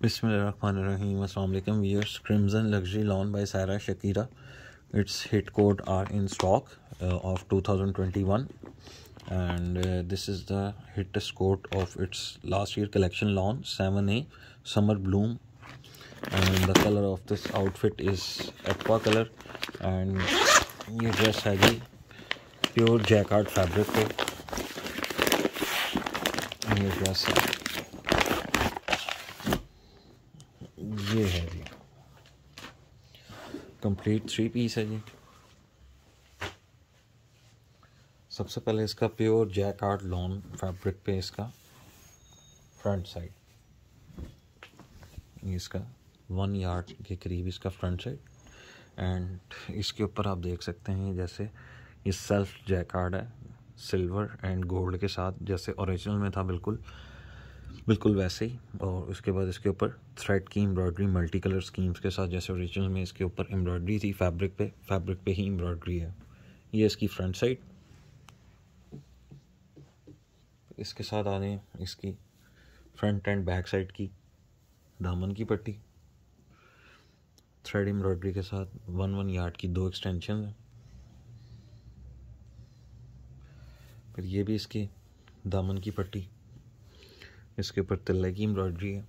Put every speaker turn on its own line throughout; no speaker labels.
Bismillahirrahmanirrahim. We Viewers, Crimson Luxury Lawn by Sarah Shakira. Its hit code are in stock uh, of 2021, and uh, this is the hittest coat of its last year collection lawn 7A Summer Bloom. And the color of this outfit is aqua color, and ये dress है pure pure fabric. And you ये ये है जी complete three piece है जी सबसे पहले इसका pure jacquard lawn fabric पे इसका फ्रंट साइड इसका वन यार्ड के करीब इसका फ्रंट साइड एंड इसके ऊपर आप देख सकते हैं जैसे ये सेल्फ जैकार्ड है सिल्वर एंड गोल्ड के साथ जैसे ओरिजिनल में था बिल्कुल बिल्कुल वैसे ही और उसके बाद इसके ऊपर थ्रेड की एम्ब्रॉयडरी मल्टी कलर स्कीम्स के साथ जैसे ओरिजिनल में इसके ऊपर एम्ब्रॉयडरी थी फैब्रिक पे फैब्रिक पे ही एम्ब्रॉयडरी है ये इसकी फ्रंट साइड इसके साथ आ रहे हैं इसकी फ्रंट एंड बैक साइड की दामन की पट्टी थ्रेड एम्ब्रॉयडरी के साथ वन वन यार्ड की दो एक्सटेंशन है फिर ये भी इसकी दामन की पट्टी इसके ऊपर तिल्ले की एम्ब्रॉयड्री है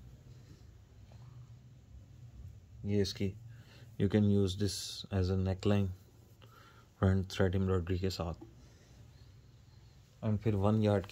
ये इसकी you can use this as a neckline front thread embroidery के साथ एंड फिर वन यार्ड की